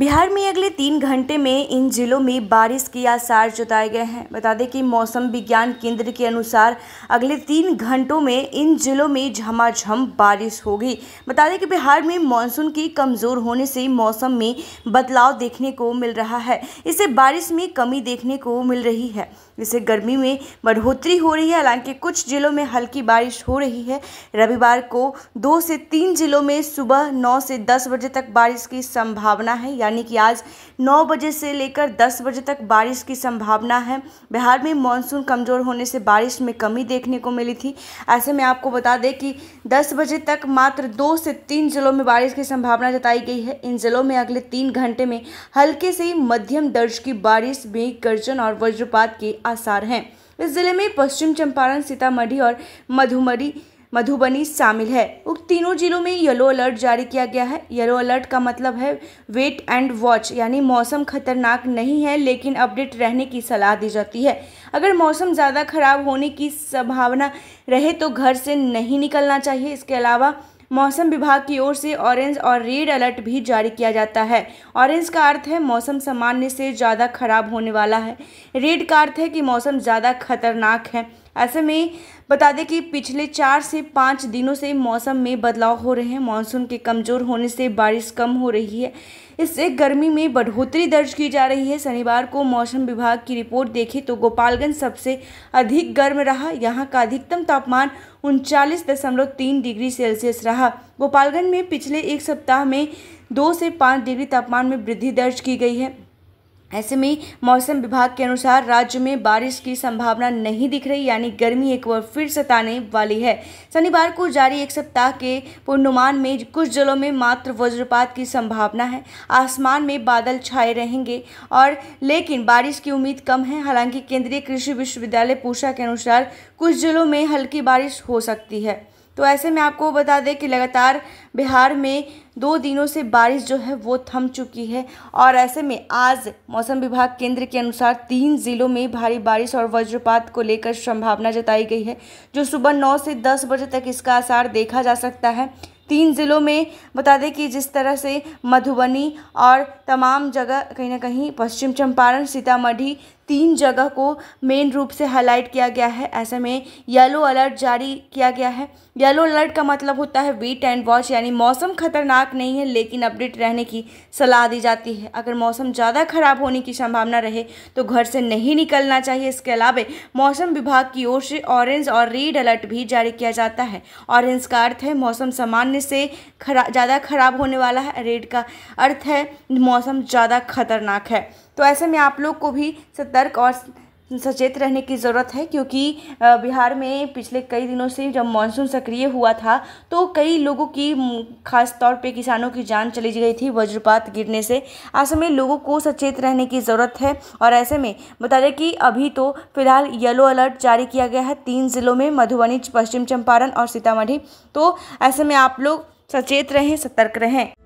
बिहार में अगले तीन घंटे में इन जिलों में बारिश के आसार जताए गए हैं बता दें कि मौसम विज्ञान केंद्र के अनुसार अगले तीन घंटों में इन जिलों में झमाझम बारिश होगी बता दें कि बिहार में मानसून के कमज़ोर होने से मौसम में बदलाव देखने को मिल रहा है इससे बारिश में कमी देखने को मिल रही है इसे गर्मी में बढ़ोतरी हो रही है हालांकि कुछ जिलों में हल्की बारिश हो रही है रविवार को दो से तीन जिलों में सुबह नौ से दस बजे तक बारिश की संभावना है यानी कि आज 9 बजे से लेकर 10 बजे तक बारिश की संभावना है बिहार में मानसून कमज़ोर होने से बारिश में कमी देखने को मिली थी ऐसे में आपको बता दें कि 10 बजे तक मात्र दो से तीन ज़िलों में बारिश की संभावना जताई गई है इन ज़िलों में अगले तीन घंटे में हल्के से ही मध्यम दर्ज की बारिश में गर्जन और वज्रपात के आसार हैं इस ज़िले में पश्चिम चंपारण सीतामढ़ी और मधुमरी मधुबनी शामिल है उक्त तीनों जिलों में येलो अलर्ट जारी किया गया है येलो अलर्ट का मतलब है वेट एंड वॉच यानी मौसम खतरनाक नहीं है लेकिन अपडेट रहने की सलाह दी जाती है अगर मौसम ज़्यादा खराब होने की संभावना रहे तो घर से नहीं निकलना चाहिए इसके अलावा मौसम विभाग की ओर से ऑरेंज और रेड अलर्ट भी जारी किया जाता है ऑरेंज का अर्थ है मौसम सामान्य से ज़्यादा खराब होने वाला है रेड का अर्थ है कि मौसम ज़्यादा खतरनाक है ऐसे में बता दें कि पिछले चार से पाँच दिनों से मौसम में बदलाव हो रहे हैं मानसून के कमज़ोर होने से बारिश कम हो रही है इससे गर्मी में बढ़ोतरी दर्ज की जा रही है शनिवार को मौसम विभाग की रिपोर्ट देखी तो गोपालगंज सबसे अधिक गर्म रहा यहाँ का अधिकतम तापमान उनचालीस दशमलव तीन डिग्री सेल्सियस रहा गोपालगंज में पिछले एक सप्ताह में दो से पाँच डिग्री तापमान में वृद्धि दर्ज की गई है ऐसे में मौसम विभाग के अनुसार राज्य में बारिश की संभावना नहीं दिख रही यानी गर्मी एक बार फिर सताने वाली है शनिवार को जारी एक सप्ताह के पूर्णुमान में कुछ जिलों में मात्र वज्रपात की संभावना है आसमान में बादल छाए रहेंगे और लेकिन बारिश की उम्मीद कम है हालांकि केंद्रीय कृषि विश्वविद्यालय पूषा के अनुसार कुछ जिलों में हल्की बारिश हो सकती है तो ऐसे में आपको बता दें कि लगातार बिहार में दो दिनों से बारिश जो है वो थम चुकी है और ऐसे में आज मौसम विभाग केंद्र के अनुसार तीन ज़िलों में भारी बारिश और वज्रपात को लेकर संभावना जताई गई है जो सुबह नौ से दस बजे तक इसका आसार देखा जा सकता है तीन ज़िलों में बता दें कि जिस तरह से मधुबनी और तमाम जगह कहीं ना कहीं पश्चिम चंपारण सीतामढ़ी तीन जगह को मेन रूप से हाईलाइट किया गया है ऐसे में येलो अलर्ट जारी किया गया है येलो अलर्ट का मतलब होता है वेट एंड वॉच यानी मौसम खतरनाक नहीं है लेकिन अपडेट रहने की सलाह दी जाती है अगर मौसम ज़्यादा ख़राब होने की संभावना रहे तो घर से नहीं निकलना चाहिए इसके अलावा मौसम विभाग की ओर से ऑरेंज और रेड अलर्ट भी जारी किया जाता है ऑरेंज का अर्थ है मौसम सामान्य सामने से खरा ज़्यादा ख़राब होने वाला है रेड का अर्थ है मौसम ज़्यादा खतरनाक है तो ऐसे में आप लोग को भी सतर्क और सचेत रहने की ज़रूरत है क्योंकि बिहार में पिछले कई दिनों से जब मानसून सक्रिय हुआ था तो कई लोगों की खास तौर पे किसानों की जान चली गई थी वज्रपात गिरने से ऐसे में लोगों को सचेत रहने की ज़रूरत है और ऐसे में बता दें कि अभी तो फिलहाल येलो अलर्ट जारी किया गया है तीन ज़िलों में मधुबनी पश्चिम चंपारण और सीतामढ़ी तो ऐसे में आप लोग सचेत रहें सतर्क रहें